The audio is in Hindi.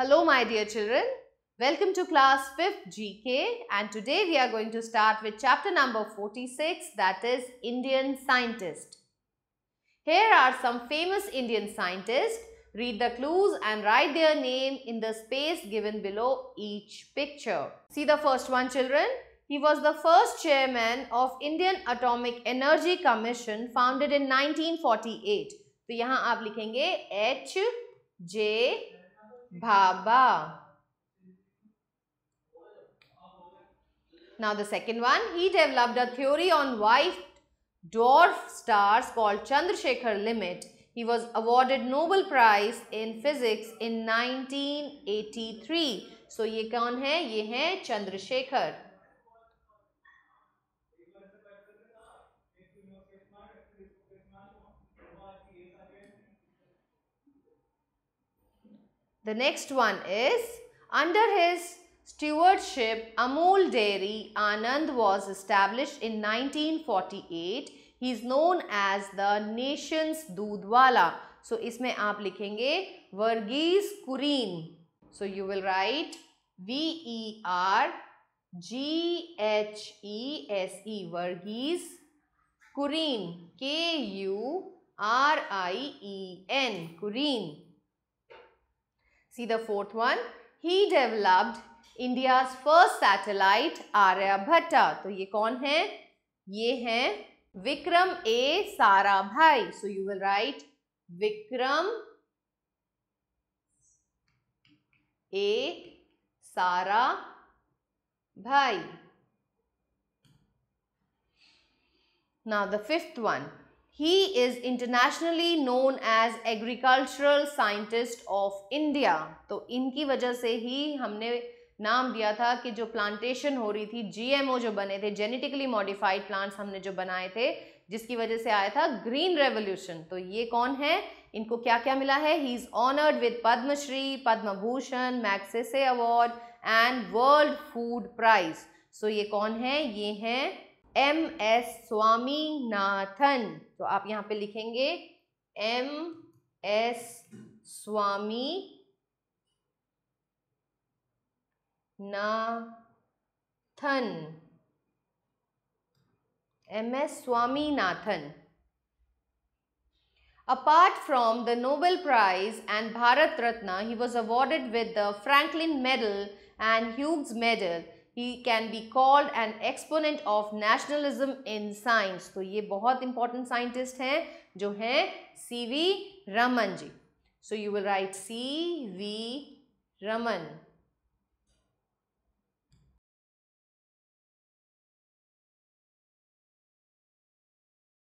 Hello my dear children, welcome to class 5th GK and today we are going to start with chapter number 46 that is Indian Scientist. Here are some famous Indian scientists. Read the clues and write their name in the space given below each picture. See the first one children. He was the first chairman of Indian Atomic Energy Commission founded in 1948. So, यहाँ आप लिखेंगे H J bhaba now the second one he developed a theory on white dwarf stars called chandrasekhar limit he was awarded Nobel Prize in Physics in 1983. So ये कौन है ये हैं Chandrashekhar The next one is under his stewardship Amul Dairy Anand was established in 1948. He is known as the nation's Dudwala. So इसमें आप लिखेंगे Verghese कुरीन. So you will write V E R G H E S E Verghese कुरीन K U R I E N कुरीन. See the fourth one. He developed India's first satellite Aryabhatta. तो ये कौन है ये हैं Vikram A Sarabhai so you will write Vikram A Sarabhai now the fifth one He is internationally known as agricultural scientist of India. तो इनकी वजह से ही हमने नाम दिया था कि जो प्लांटेशन हो रही थी जीएमओ जो बने थे जेनेटिकली मॉडिफाइड प्लांट्स हमने जो बनाए थे जिसकी वजह से आया था ग्रीन रेवोल्यूशन तो ये कौन है इनको क्या क्या मिला है he is honoured with Padmashri Padma Bhushan Magsaysay award and world food prize so ये कौन है ये हैं एम एस स्वामीनाथन तो आप यहाँ पे लिखेंगे M S Swaminathan M S Swaminathan apart from the Nobel prize and Bharat Ratna he was awarded with the Franklin medal and Hughes medal he can be called an exponent of nationalism in science तो ये बहुत इंपॉर्टेंट साइंटिस्ट हैं जो हैं C V Raman ji so you will write C V Raman